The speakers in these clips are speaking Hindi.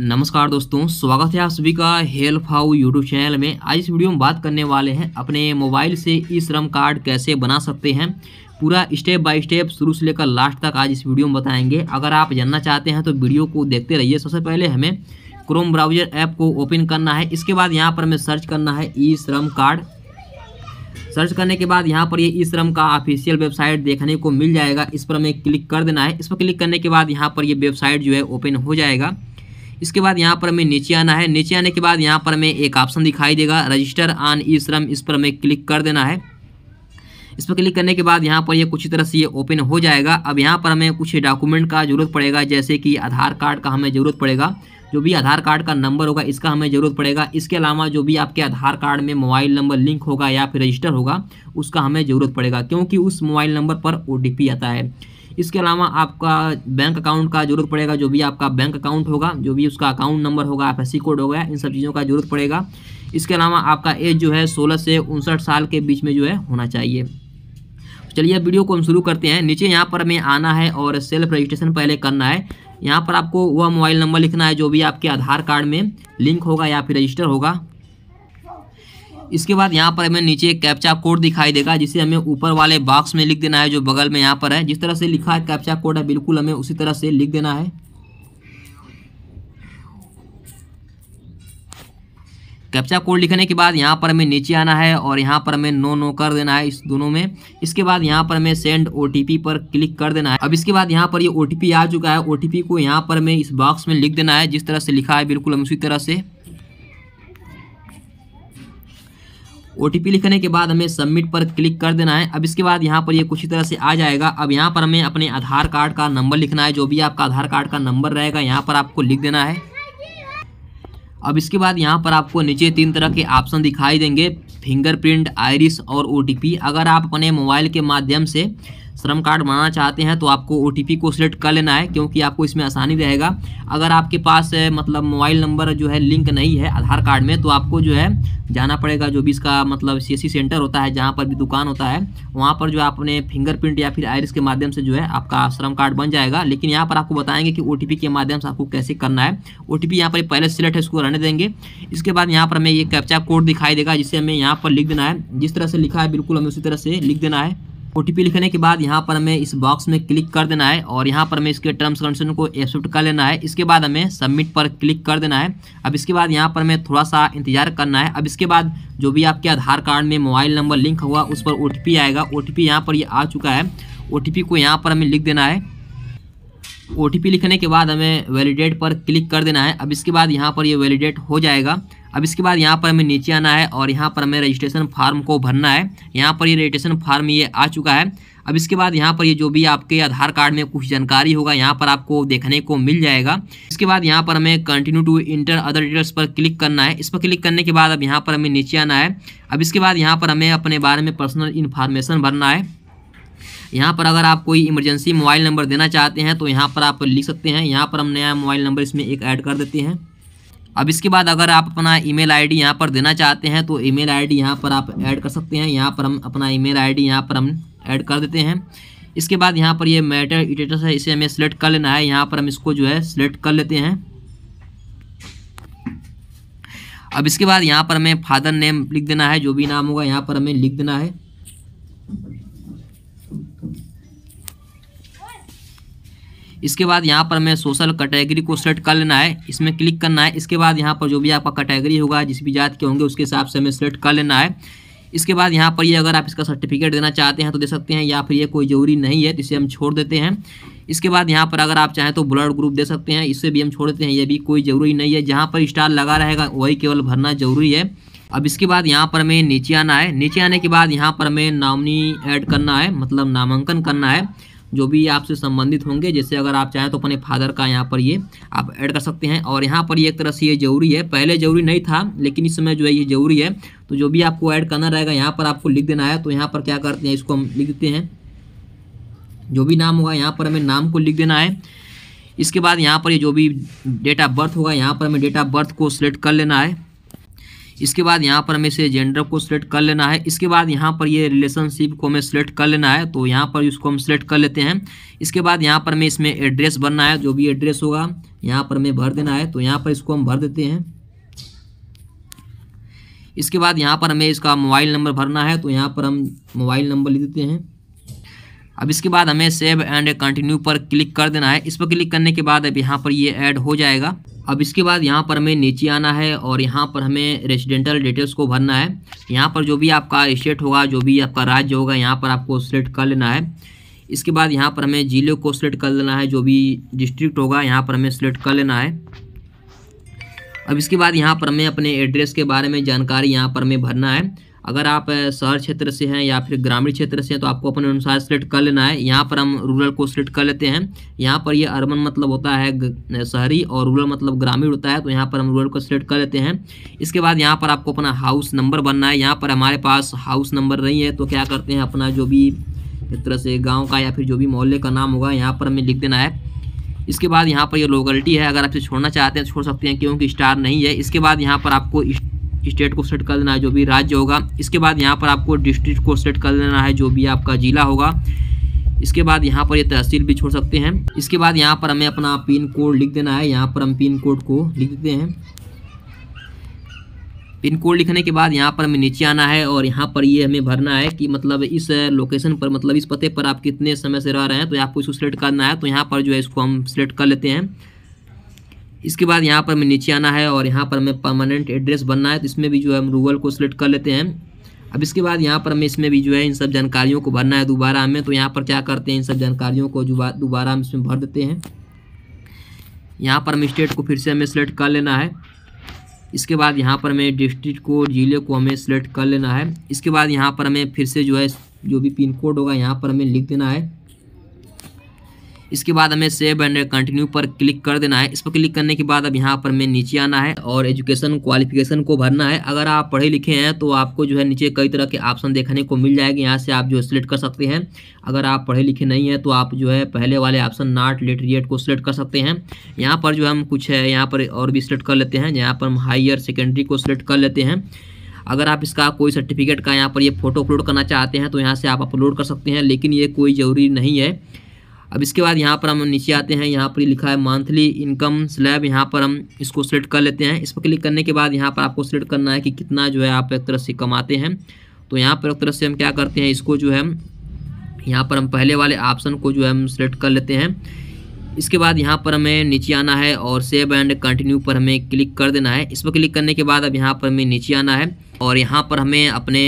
नमस्कार दोस्तों स्वागत है आप सभी का हेल्प हाउ यूट्यूब चैनल में आज इस वीडियो में बात करने वाले हैं अपने मोबाइल से ई श्रम कार्ड कैसे बना सकते हैं पूरा स्टेप बाय स्टेप शुरू से लेकर लास्ट तक आज इस वीडियो में बताएंगे अगर आप जानना चाहते हैं तो वीडियो को देखते रहिए सबसे पहले हमें क्रोम ब्राउजर ऐप को ओपन करना है इसके बाद यहाँ पर हमें सर्च करना है ई श्रम कार्ड सर्च करने के बाद यहाँ पर ये ई श्रम का ऑफिशियल वेबसाइट देखने को मिल जाएगा इस पर हमें क्लिक कर देना है इस पर क्लिक करने के बाद यहाँ पर ये वेबसाइट जो है ओपन हो जाएगा इसके बाद यहाँ पर हमें नीचे आना है नीचे आने के बाद यहाँ पर हमें एक ऑप्शन दिखाई देगा रजिस्टर ऑन ई श्रम इस पर हमें क्लिक कर देना है इस पर क्लिक करने के बाद यहाँ पर ये यह कुछ तरह से ये ओपन हो जाएगा अब यहाँ पर हमें कुछ डॉक्यूमेंट का ज़रूरत पड़ेगा जैसे कि आधार कार्ड का हमें ज़रूरत पड़ेगा जो भी आधार कार्ड का नंबर होगा इसका हमें ज़रूरत पड़ेगा इसके अलावा जो भी आपके आधार कार्ड में मोबाइल नंबर लिंक होगा या फिर रजिस्टर होगा उसका हमें ज़रूरत पड़ेगा क्योंकि उस मोबाइल नंबर पर ओ आता है इसके अलावा आपका बैंक अकाउंट का जरूरत पड़ेगा जो भी आपका बैंक अकाउंट होगा जो भी उसका अकाउंट नंबर होगा एफ कोड होगा इन सब चीज़ों का जरूरत पड़ेगा इसके अलावा आपका एज जो है सोलह से उनसठ साल के बीच में जो है होना चाहिए तो चलिए वीडियो को हम शुरू करते हैं नीचे यहाँ पर हमें आना है और सेल्फ रजिस्ट्रेशन पहले करना है यहाँ पर आपको वह मोबाइल नंबर लिखना है जो भी आपके आधार कार्ड में लिंक होगा या फिर रजिस्टर होगा इसके बाद यहाँ पर हमें नीचे एक कैप्चा कोड दिखाई देगा जिसे हमें ऊपर वाले बॉक्स में लिख देना है जो बगल में यहाँ पर है जिस तरह से लिखा है कैप्चा कोड है बिल्कुल हमें उसी तरह से लिख देना है कैप्चा कोड लिखने के बाद यहाँ पर हमें नीचे आना है और यहाँ पर हमें नो नो कर देना है इस दोनों में इसके बाद यहाँ पर हमें सेंड ओ पर क्लिक कर देना है अब इसके बाद यहाँ पर ये यह ओ आ चुका है ओ को यहाँ पर हमें इस बॉक्स में लिख देना है जिस तरह से लिखा है बिल्कुल हम उसी तरह से ओ लिखने के बाद हमें सबमिट पर क्लिक कर देना है अब इसके बाद यहाँ पर ये कुछ तरह से आ जाएगा अब यहाँ पर हमें अपने आधार कार्ड का नंबर लिखना है जो भी आपका आधार कार्ड का नंबर रहेगा यहाँ पर आपको लिख देना है अब इसके बाद यहाँ पर आपको नीचे तीन तरह के ऑप्शन दिखाई देंगे फिंगरप्रिंट आयरिस और ओ अगर आप अपने मोबाइल के माध्यम से श्रम कार्ड बनाना चाहते हैं तो आपको ओ को सिलेक्ट कर लेना है क्योंकि आपको इसमें आसानी रहेगा अगर आपके पास मतलब मोबाइल नंबर जो है लिंक नहीं है आधार कार्ड में तो आपको जो है जाना पड़ेगा जो भी इसका मतलब सी सेंटर होता है जहाँ पर भी दुकान होता है वहाँ पर जो आपने फिंगरप्रिंट या फिर आयरिस के माध्यम से जो है आपका श्रम कार्ड बन जाएगा लेकिन यहाँ पर आपको बताएंगे कि ओ के माध्यम से आपको कैसे करना है ओ टी यहाँ पर पहले सिलेक्ट है इसको रहने देंगे इसके बाद यहाँ पर हमें ये कैप्चा कोड दिखाई देगा जिसे हमें यहाँ पर लिख देना है जिस तरह से लिखा है बिल्कुल हमें उसी तरह से लिख देना है ओ लिखने के बाद यहाँ पर हमें इस बॉक्स में क्लिक कर देना है और यहाँ पर हमें इसके टर्म्स कंडीशन को एक्सेप्ट कर लेना है इसके बाद हमें सबमिट पर क्लिक कर देना है अब इसके बाद यहाँ पर हमें थोड़ा सा इंतजार करना है अब इसके बाद जो भी आपके आधार कार्ड में मोबाइल नंबर लिंक हुआ उस पर ओ आएगा ओ टी यहाँ पर ये आ चुका है ओ को यहाँ पर हमें लिख देना है ओ लिखने के बाद हमें वैलिडेट पर क्लिक कर देना है अब इसके बाद यहाँ पर ये वैलिडेट हो जाएगा अब इसके बाद यहाँ पर हमें नीचे आना है और यहाँ पर हमें रजिस्ट्रेशन फार्म को भरना है यहाँ पर ये रजिस्ट्रेशन फार्म ये आ चुका है अब इसके बाद यहाँ पर ये जो भी आपके आधार कार्ड में कुछ जानकारी होगा यहाँ पर आपको देखने को मिल जाएगा इसके बाद यहाँ पर हमें continue to enter other details पर क्लिक करना है इस पर क्लिक करने के बाद अब यहाँ पर हमें नीचे आना है अब इसके बाद यहाँ पर हमें अपने बारे में पर्सनल इन्फॉर्मेशन भरना है यहाँ पर अगर आप कोई इमरजेंसी मोबाइल नंबर देना चाहते हैं तो यहाँ पर आप लिख सकते हैं यहाँ पर हम नया मोबाइल नंबर इसमें एक ऐड कर देते हैं अब इसके बाद अगर आप अपना ईमेल आईडी यहाँ पर देना चाहते हैं तो ईमेल आईडी यहाँ पर आप ऐड कर सकते हैं यहाँ पर हम अपना ईमेल आईडी यहाँ पर हम ऐड कर देते हैं इसके बाद यहाँ पर ये मैटर इटेटस है इसे हमें सेलेक्ट कर लेना है यहाँ पर हम इसको जो है सिलेक्ट कर लेते हैं अब इसके बाद यहाँ पर हमें फादर नेम लिख देना है जो भी नाम होगा यहाँ पर हमें लिख देना है इसके बाद यहाँ पर हमें सोशल कैटेगरी को सेलेक्ट कर लेना है इसमें क्लिक करना है इसके बाद यहाँ पर जो भी आपका कैटेगरी होगा जिस भी जात के होंगे उसके हिसाब से हमें सेलेक्ट कर लेना है इसके बाद यहाँ पर ये यह अगर आप इसका सर्टिफिकेट देना चाहते हैं तो दे सकते हैं या फिर ये कोई ज़रूरी नहीं है जिसे हम छोड़ देते हैं इसके बाद यहाँ पर अगर आप चाहें तो ब्लड ग्रुप दे सकते हैं इससे भी हम छोड़ देते हैं ये भी कोई ज़रूरी नहीं है जहाँ पर स्टार लगा रहेगा वही केवल भरना ज़रूरी है अब इसके बाद यहाँ पर हमें नीचे आना है नीचे आने के बाद यहाँ पर हमें नॉमनी ऐड करना है मतलब नामांकन करना है जो भी आपसे संबंधित होंगे जैसे अगर आप चाहें तो अपने फादर का यहाँ पर ये आप ऐड कर सकते हैं और यहाँ पर ये एक तरह से ये ज़रूरी है पहले ज़रूरी नहीं था लेकिन इस समय जो है ये ज़रूरी है तो जो भी आपको ऐड करना रहेगा यहाँ पर आपको लिख देना है तो यहाँ पर क्या करते हैं इसको हम लिख देते हैं जो भी नाम होगा यहाँ पर हमें नाम को लिख देना है इसके बाद यहाँ पर ये जो भी डेट ऑफ बर्थ होगा यहाँ पर हमें डेट ऑफ बर्थ को सिलेक्ट कर लेना है इसके बाद यहाँ पर हमें इसे जेंडर को सिलेक्ट कर लेना है इसके बाद यहाँ पर ये रिलेशनशिप को हमें सिलेक्ट कर लेना है तो यहाँ पर इसको हम सिलेक्ट कर लेते हैं इसके बाद यहाँ पर हमें इसमें एड्रेस भरना है जो भी एड्रेस होगा यहाँ पर हमें भर देना है तो यहाँ पर इसको हम भर देते हैं इसके बाद यहाँ पर हमें इसका मोबाइल नंबर भरना है तो यहाँ पर हम मोबाइल नंबर लिख देते हैं अब इसके बाद हमें सेव एंड कंटिन्यू पर क्लिक कर देना है इस पर क्लिक करने के बाद अब यहाँ पर ये ऐड हो जाएगा अब इसके बाद यहाँ पर हमें नीचे आना है और यहाँ पर हमें रेजिडेंटल डिटेल्स को भरना है यहाँ पर जो भी आपका स्टेट होगा जो भी आपका राज्य होगा यहाँ पर आपको सिलेक्ट कर लेना है इसके बाद यहाँ पर हमें ज़िले को सिलेक्ट कर लेना है जो भी डिस्ट्रिक्ट होगा यहाँ पर हमें सिलेक्ट कर लेना है अब इसके बाद यहाँ पर हमें अपने एड्रेस के बारे में जानकारी यहाँ पर हमें भरना है अगर आप शहर क्षेत्र से हैं या फिर ग्रामीण क्षेत्र से हैं तो आपको अपने अनुसार सेलेक्ट कर लेना है यहाँ पर हम रूरल को सिलेक्ट कर लेते हैं यहाँ पर ये यह अर्बन मतलब होता है शहरी और रूरल मतलब ग्रामीण होता है तो यहाँ पर हम रूरल को सिलेक्ट कर लेते हैं इसके बाद यहाँ पर आपको अपना हाउस नंबर बनना है यहाँ पर हमारे पास हाउस नंबर नहीं है तो क्या करते हैं अपना जो भी इस तरह से गाँव का या फिर जो भी मोहल्ले का नाम होगा यहाँ पर हमें लिख देना है इसके बाद यहाँ पर ये लोकेलिटी है अगर आपसे छोड़ना चाहते हैं छोड़ सकते हैं क्योंकि स्टार नहीं है इसके बाद यहाँ पर आपको स्टेट को सेट कर लेना है जो भी राज्य होगा इसके बाद यहाँ पर आपको डिस्ट्रिक्ट को सेलेक्ट कर लेना है जो भी आपका ज़िला होगा इसके बाद यहाँ पर ये यह तहसील भी छोड़ सकते हैं इसके बाद यहाँ पर हमें अपना पिन कोड लिख देना है यहाँ पर हम पिन कोड को लिख देते हैं पिन कोड लिखने के बाद यहाँ पर हमें नीचे आना है और यहाँ पर ये हमें भरना है कि मतलब इस लोकेशन पर मतलब इस पते पर आप कितने समय से रह रहे हैं तो आपको इसको सिलेक्ट करना है तो यहाँ पर जो है इसको हम सेलेक्ट कर लेते हैं इसके बाद यहाँ पर हमें नीचे आना है और यहाँ पर हमें परमानेंट एड्रेस बनना है तो इसमें भी जो है हम रूगल को सिलेक्ट कर लेते हैं अब इसके बाद यहाँ पर हमें इसमें भी जो है इन सब जानकारियों को भरना है दोबारा हमें तो यहाँ पर क्या करते हैं इन सब जानकारियों को दोबारा हम इसमें भर देते हैं यहाँ पर हम स्टेट को फिर से हमें सेलेक्ट कर लेना है इसके बाद यहाँ पर हमें डिस्ट्रिक्ट को ज़िले को हमें सेलेक्ट कर लेना है इसके बाद यहाँ पर हमें फिर से जो है जो भी पिन कोड होगा यहाँ पर हमें लिख देना है इसके बाद हमें सेव एंड कंटिन्यू पर क्लिक कर देना है इस पर क्लिक करने के बाद अब यहाँ पर हमें नीचे आना है और एजुकेशन क्वालिफिकेशन को भरना है अगर आप पढ़े लिखे हैं तो आपको जो है नीचे कई तरह के ऑप्शन देखने को मिल जाएंगे यहाँ से आप जो सिलेक्ट कर सकते हैं अगर आप पढ़े लिखे नहीं हैं तो आप जो है पहले वाले ऑप्शन नॉट लिटरेट को सिलेक्ट कर सकते हैं यहाँ पर जो हम कुछ है यहाँ पर और भी सिलेक्ट कर लेते हैं यहाँ पर हम हायर सेकेंडरी को सिलेक्ट कर लेते हैं अगर आप इसका कोई सर्टिफिकेट का यहाँ पर ये फोटो अपलोड करना चाहते हैं तो यहाँ से आप अपलोड कर सकते हैं लेकिन ये कोई ज़रूरी नहीं है अब इसके बाद यहाँ पर हम नीचे आते हैं यहाँ पर लिखा है मंथली इनकम स्लैब यहाँ पर हम इसको सिलेक्ट कर लेते हैं इस पर क्लिक करने के बाद यहाँ पर आपको सिलेक्ट करना है कि कितना जो है आप एक तरह से कमाते हैं तो यहाँ पर एक तरह से हम क्या करते हैं इसको जो है यहाँ पर हम पहले वाले ऑप्शन को जो है हम सिलेक्ट कर लेते हैं इसके बाद यहाँ पर हमें नीचे आना है और सेव एंड कंटिन्यू पर हमें क्लिक कर देना है इस पर क्लिक करने के बाद अब यहाँ पर हमें नीचे आना है और यहाँ पर हमें अपने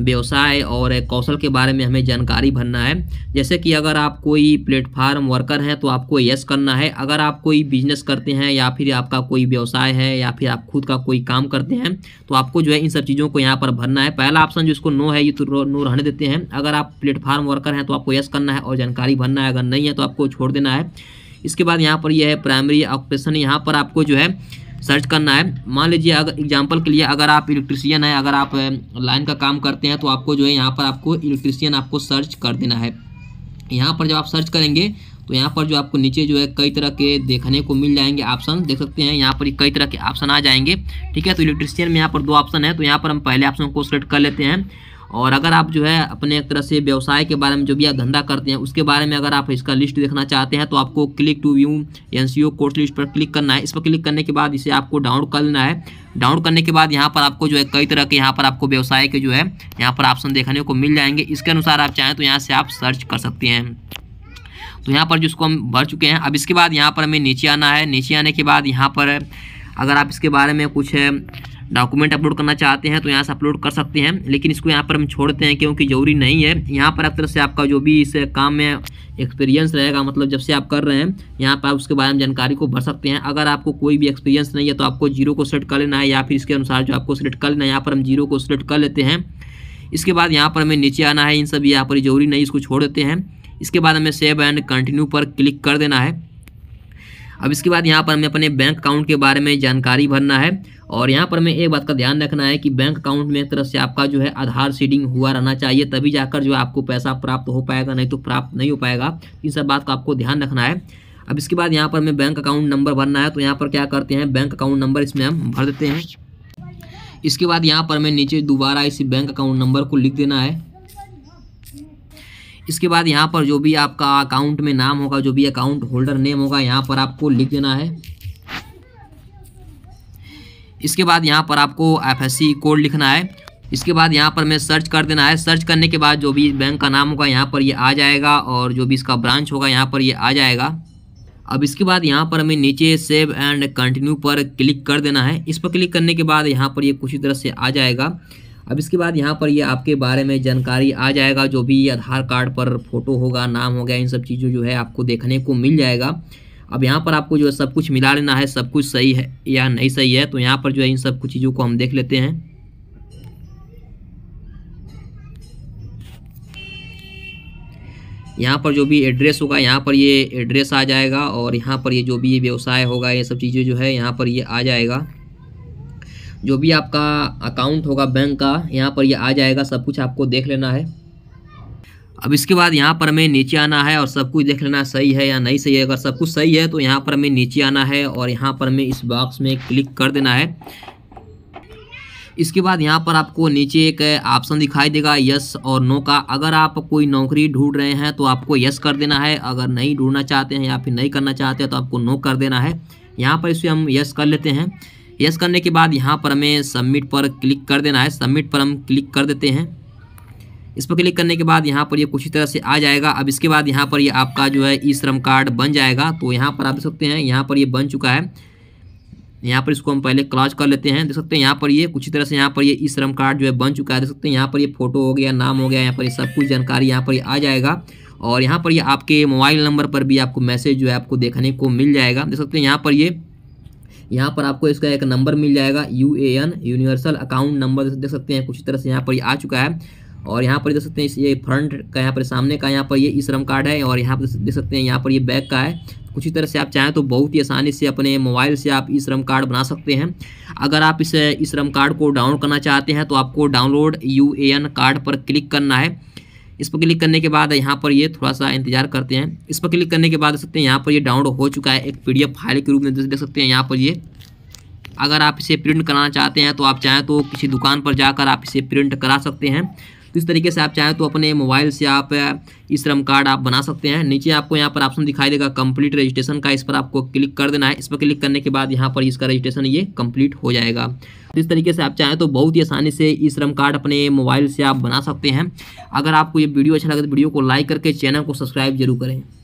व्यवसाय और कौशल के बारे में हमें जानकारी भरना है जैसे कि अगर आप कोई प्लेटफार्म वर्कर हैं तो आपको यस करना है अगर आप कोई बिजनेस करते हैं या फिर आपका कोई व्यवसाय है या फिर आप खुद का कोई काम करते हैं तो आपको जो है इन सब चीज़ों को यहाँ पर भरना है पहला ऑप्शन जो इसको नो है ये तो नो रहने देते हैं अगर आप प्लेटफार्म वर्कर हैं तो आपको यस करना है और जानकारी भरना है अगर नहीं है तो आपको छोड़ देना है इसके बाद यहाँ पर यह है प्राइमरी ऑक्यूपेशन यहाँ पर आपको जो है सर्च करना है मान लीजिए अगर एग्जाम्पल के लिए अगर आप इलेक्ट्रिशियन है अगर आप लाइन का काम करते हैं तो आपको जो है यहाँ पर आपको इलेक्ट्रिशियन आपको सर्च कर देना है यहाँ पर जब आप सर्च करेंगे तो यहाँ पर जो आपको नीचे जो है कई तरह के देखने को मिल जाएंगे ऑप्शन देख सकते हैं यहाँ पर कई तरह के ऑप्शन आ जाएंगे ठीक है तो इलेक्ट्रिशियन में यहाँ पर दो ऑप्शन है तो यहाँ पर हम पहले ऑप्शन को सेलेक्ट कर लेते हैं और अगर आप जो है अपने एक तरह से व्यवसाय के बारे में जो भी आप धंधा करते हैं उसके बारे में अगर आप इसका लिस्ट देखना चाहते हैं तो आपको click to view N C O course list पर क्लिक करना है इस पर क्लिक करने के बाद इसे आपको डाउनलोड कर लेना है डाउनलोड करने के बाद यहाँ पर आपको जो है कई तरह के यहाँ पर आपको व्यवसाय के जो है यहाँ पर ऑप्शन देखने को मिल जाएंगे इसके अनुसार आप चाहें तो यहाँ से आप सर्च कर सकते हैं तो यहाँ पर जिसको हम भर चुके हैं अब इसके बाद यहाँ पर हमें नीचे आना है नीचे आने के बाद यहाँ पर अगर आप इसके बारे में कुछ डॉक्यूमेंट अपलोड करना चाहते हैं तो यहाँ से अपलोड कर सकते हैं लेकिन इसको यहाँ पर हम छोड़ते हैं क्योंकि ज़रूरी नहीं है यहाँ पर एक तरह से आपका जो भी इस काम में एक्सपीरियंस रहेगा मतलब जब से आप कर रहे हैं यहाँ पर आप उसके बारे में जानकारी को भर सकते हैं अगर आपको कोई भी एक्सपीरियंस नहीं है तो आपको जीरो को सेलेक्ट कर लेना है या फिर इसके अनुसार जो आपको सेलेक्ट कर लेना है यहाँ पर हम जीरो को सेलेक्ट कर लेते हैं इसके बाद यहाँ पर हमें नीचे आना है इन सब यहाँ पर जरूरी नहीं इसको छोड़ देते हैं इसके बाद हमें सेव एंड कंटिन्यू पर क्लिक कर देना है अब इसके बाद यहाँ पर हमें अपने बैंक अकाउंट के बारे में जानकारी भरना है और यहाँ पर हमें एक बात का ध्यान रखना है कि बैंक अकाउंट में एक तरफ से आपका जो है आधार सीडिंग हुआ रहना चाहिए तभी जाकर जो है आपको पैसा प्राप्त हो पाएगा नहीं तो प्राप्त नहीं हो पाएगा इन सब बात का आपको ध्यान रखना है अब इसके बाद यहाँ पर हमें बैंक अकाउंट नंबर भरना है तो यहाँ पर क्या करते हैं बैंक अकाउंट नंबर इसमें हम भर देते हैं इसके बाद यहाँ पर हमें नीचे दोबारा इसी बैंक अकाउंट नंबर को लिख देना है इसके बाद यहाँ पर जो भी आपका अकाउंट में नाम होगा जो भी अकाउंट होल्डर नेम होगा यहाँ पर आपको लिख देना है इसके बाद यहाँ पर आपको एफ कोड लिखना है इसके बाद यहाँ पर मैं सर्च कर देना है सर्च करने के बाद जो भी बैंक का नाम होगा यहाँ पर ये यह आ जाएगा और जो भी इसका ब्रांच होगा यहाँ पर ये यह आ जाएगा अब इसके बाद यहाँ पर हमें नीचे सेव एंड कंटिन्यू पर क्लिक कर देना है इस पर क्लिक करने के बाद यहाँ पर ये यह कुछ तरह से आ जाएगा अब इसके बाद यहाँ पर ये आपके बारे में जानकारी आ जाएगा जो भी आधार कार्ड पर फोटो होगा नाम हो गया इन सब चीज़ों जो है आपको देखने को मिल जाएगा अब यहाँ पर आपको जो है सब कुछ मिला लेना है सब कुछ सही है या नहीं सही है तो यहाँ पर जो है इन सब कुछ चीज़ों को हम देख लेते हैं यहाँ पर जो भी एड्रेस होगा यहाँ पर ये एड्रेस आ जाएगा और यहाँ पर ये जो भी व्यवसाय होगा ये सब चीज़ें जो है यहाँ पर ये आ जाएगा जो भी आपका अकाउंट होगा बैंक का यहाँ पर ये यह आ जाएगा सब कुछ आपको देख लेना है अब इसके बाद यहाँ पर हमें नीचे आना है और सब कुछ देख लेना सही है या नहीं सही है अगर सब कुछ सही है तो यहाँ पर हमें नीचे आना है और यहाँ पर हमें इस बॉक्स में क्लिक कर देना है इसके बाद यहाँ पर आपको नीचे एक ऑप्शन दिखाई देगा यस और नो का अगर आप कोई नौकरी ढूंढ रहे हैं तो आपको यस कर देना है अगर नहीं ढूंढना चाहते हैं या फिर नहीं करना चाहते हैं तो आपको नो कर देना है यहाँ पर इसे हम यस कर लेते हैं यस करने के बाद यहाँ पर हमें सबमिट पर क्लिक कर देना है सबमिट पर हम क्लिक कर देते हैं इस पर क्लिक करने के बाद यहाँ पर ये यह कुछ ही तरह से आ जाएगा अब इसके बाद यहाँ पर ये यह आपका जो है ई श्रम कार्ड बन जाएगा तो यहाँ पर आप देख सकते हैं यहाँ पर ये यह बन चुका है यहाँ पर इसको हम पहले क्लॉज कर लेते हैं देख सकते हैं यहाँ पर ये कुछ ही तरह से यहाँ पर ये ई श्रम कार्ड जो है बन चुका है देख सकते हैं यहाँ पर ये फोटो हो गया नाम हो गया यहाँ पर यह सब कुछ जानकारी यहाँ पर आ जाएगा और यहाँ पर ये आपके मोबाइल नंबर पर भी आपको मैसेज जो है आपको देखने को मिल जाएगा देख सकते हैं यहाँ पर ये यहाँ पर आपको इसका एक नंबर मिल जाएगा U A N universal account number देख सकते हैं कुछ तरह से यहाँ पर ये आ चुका है और यहाँ पर देख सकते हैं ये फ्रंट का यहाँ पर सामने का यहाँ पर ये ई श्रम कार्ड है और यहाँ पर देख सकते हैं यहाँ पर ये बैक का है कुछ ही तरह से आप चाहें तो बहुत ही आसानी से अपने मोबाइल से आप ई श्रम कार्ड बना सकते हैं अगर आप इस ई श्रम कार्ड को डाउनलोड करना चाहते हैं तो आपको download U A N card पर क्लिक करना है इस पर क्लिक करने के बाद यहाँ पर ये थोड़ा सा इंतजार करते हैं इस पर क्लिक करने के बाद देख सकते हैं यहाँ पर ये डाउनलोड हो चुका है एक पी फाइल के रूप में देख सकते हैं यहाँ पर ये अगर आप इसे प्रिंट कराना चाहते हैं तो आप चाहें तो किसी दुकान पर जाकर आप इसे प्रिंट करा सकते हैं इस तरीके से आप चाहें तो अपने मोबाइल से आप ई श्रम कार्ड आप बना सकते हैं नीचे आपको यहाँ पर ऑप्शन दिखाई देगा कंप्लीट रजिस्ट्रेशन का इस पर आपको क्लिक कर देना है इस पर क्लिक करने के बाद यहाँ पर इसका रजिस्ट्रेशन ये कंप्लीट हो जाएगा तो इस तरीके से आप चाहें तो बहुत ही आसानी से ई श्रम कार्ड अपने मोबाइल से आप बना सकते हैं अगर आपको ये वीडियो अच्छा लगे तो वीडियो को लाइक करके चैनल को सब्सक्राइब जरूर करें